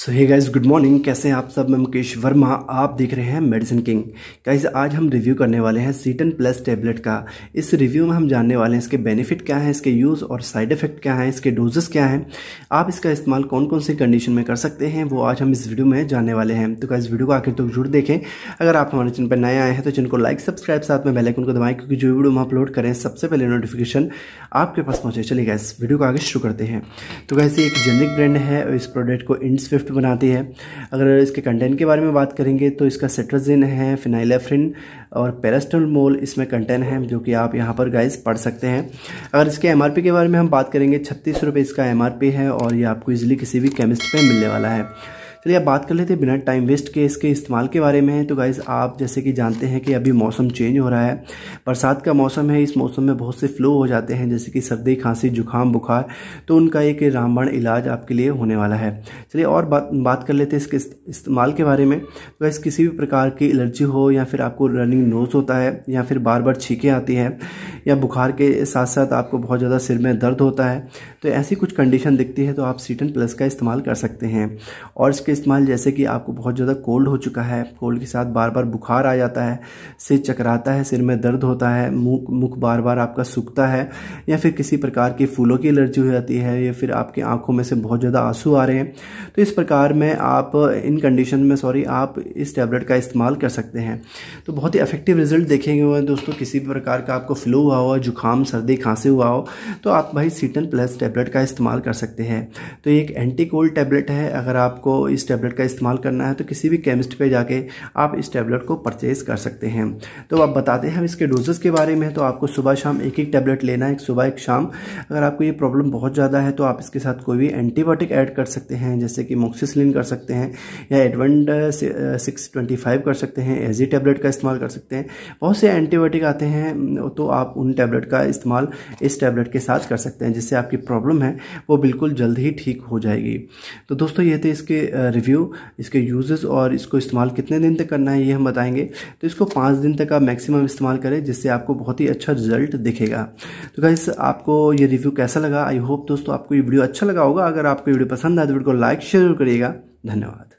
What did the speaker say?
सो hey guys good morning कैसे हैं आप सब मैं मुकेश वर्मा आप देख रहे हैं मेडिसिन किंग गाइज आज हम रिव्यू करने वाले हैं सीटन प्लस टेबलेट का इस रिव्यू में हम जानने वाले हैं इसके बेनिफिट क्या हैं इसके यूज़ और साइड इफेक्ट क्या हैं इसके डोजेस क्या हैं आप इसका इस्तेमाल कौन कौन से कंडीशन में कर सकते हैं वो आज हम इस वीडियो में जानने वाले हैं तो गाइज वीडियो को आखिर तक तो जरूर देखें अगर आप हमारे चैनल पर नए आए हैं तो चैनल को लाइक सब्सक्राइब साथ में बेलाइकन को दबाएँ क्योंकि जो वीडियो हम अपलोड करें सबसे पहले नोटिफिकेशन आपके पास पहुँचे चलिए गाइज वीडियो को आगे शुरू करते हैं तो गाइज एक जेनरिक ब्रांड है और इस प्रोडक्ट को इंड स्विफ्ट बनाती है अगर इसके कंटेंट के बारे में बात करेंगे तो इसका सेट्राजिन है फिनाइलेफ्रिन और मोल इसमें कंटेंट है जो कि आप यहाँ पर गाइस पढ़ सकते हैं अगर इसके एम के बारे में हम बात करेंगे छत्तीस इसका एम है और ये आपको ईजिली किसी भी केमिस्ट पर मिलने वाला है चलिए आप बात कर लेते हैं बिना टाइम वेस्ट के इसके इस्तेमाल के बारे में तो गाइज़ आप जैसे कि जानते हैं कि अभी मौसम चेंज हो रहा है बरसात का मौसम है इस मौसम में बहुत से फ्लू हो जाते हैं जैसे कि सर्दी खांसी जुकाम बुखार तो उनका एक रामबाण इलाज आपके लिए होने वाला है चलिए और बात बात कर लेते हैं इसके इस्तेमाल के बारे में तो गाइज़ किसी भी प्रकार की एलर्जी हो या फिर आपको रनिंग नोज होता है या फिर बार बार छीकें आती हैं या बुखार के साथ साथ आपको बहुत ज़्यादा सिर में दर्द होता है तो ऐसी कुछ कंडीशन दिखती है तो आप सीटन प्लस का इस्तेमाल कर सकते हैं और इसके का इस्तेमाल जैसे कि आपको बहुत ज़्यादा कोल्ड हो चुका है कोल्ड के साथ बार बार बुखार आ जाता है सिर चकराता है सिर में दर्द होता है मुख मुख बार बार आपका सूखता है या फिर किसी प्रकार की फूलों की एलर्जी हो जाती है या फिर आपकी आंखों में से बहुत ज़्यादा आंसू आ रहे हैं तो इस प्रकार में आप इन कंडीशन में सॉरी आप इस टैबलेट का इस्तेमाल कर सकते हैं तो बहुत ही इफेक्टिव रिजल्ट देखेंगे हुए दोस्तों किसी भी प्रकार का आपको फ्लू हुआ हो जुकाम सर्दी खांसी हुआ हो तो आप भाई सीटन प्लस टैबलेट का इस्तेमाल कर सकते हैं तो ये एक एंटी कोल्ड टैबलेट है अगर आपको इस इस टैबलेट का इस्तेमाल करना है तो किसी भी केमिस्ट पे जाके आप इस टैबलेट को परचेज़ कर सकते हैं तो अब बताते हैं हम इसके डोजेस के बारे में तो आपको सुबह शाम एक एक टैबलेट लेना है एक सुबह एक शाम अगर आपको ये प्रॉब्लम बहुत ज़्यादा है तो आप इसके साथ कोई भी एंटीबायोटिक ऐड कर सकते हैं जैसे कि मोक्सीसिलिन कर सकते हैं या एडवेंट सिक्स ट्वेंटी फाइव कर सकते हैं एजी टैबलेट का इस्तेमाल कर सकते हैं बहुत से एंटीबायोटिक आते हैं तो आप उन टैबलेट का इस्तेमाल इस टैबलेट के साथ कर सकते हैं जिससे आपकी प्रॉब्लम है वो बिल्कुल जल्द ही ठीक हो जाएगी तो दोस्तों ये थे इसके uh, रिव्यू इसके यूजेस और इसको इस्तेमाल कितने दिन तक करना है ये हम बताएंगे तो इसको पाँच दिन तक आप मैक्सिमम इस्तेमाल करें जिससे आपको बहुत ही अच्छा रिजल्ट दिखेगा तो गाइस आपको ये रिव्यू कैसा लगा आई होप दोस्तों आपको ये वीडियो अच्छा लगा होगा अगर आपको वीडियो पसंद आए तो वीडियो को लाइक शेयर करिएगा धन्यवाद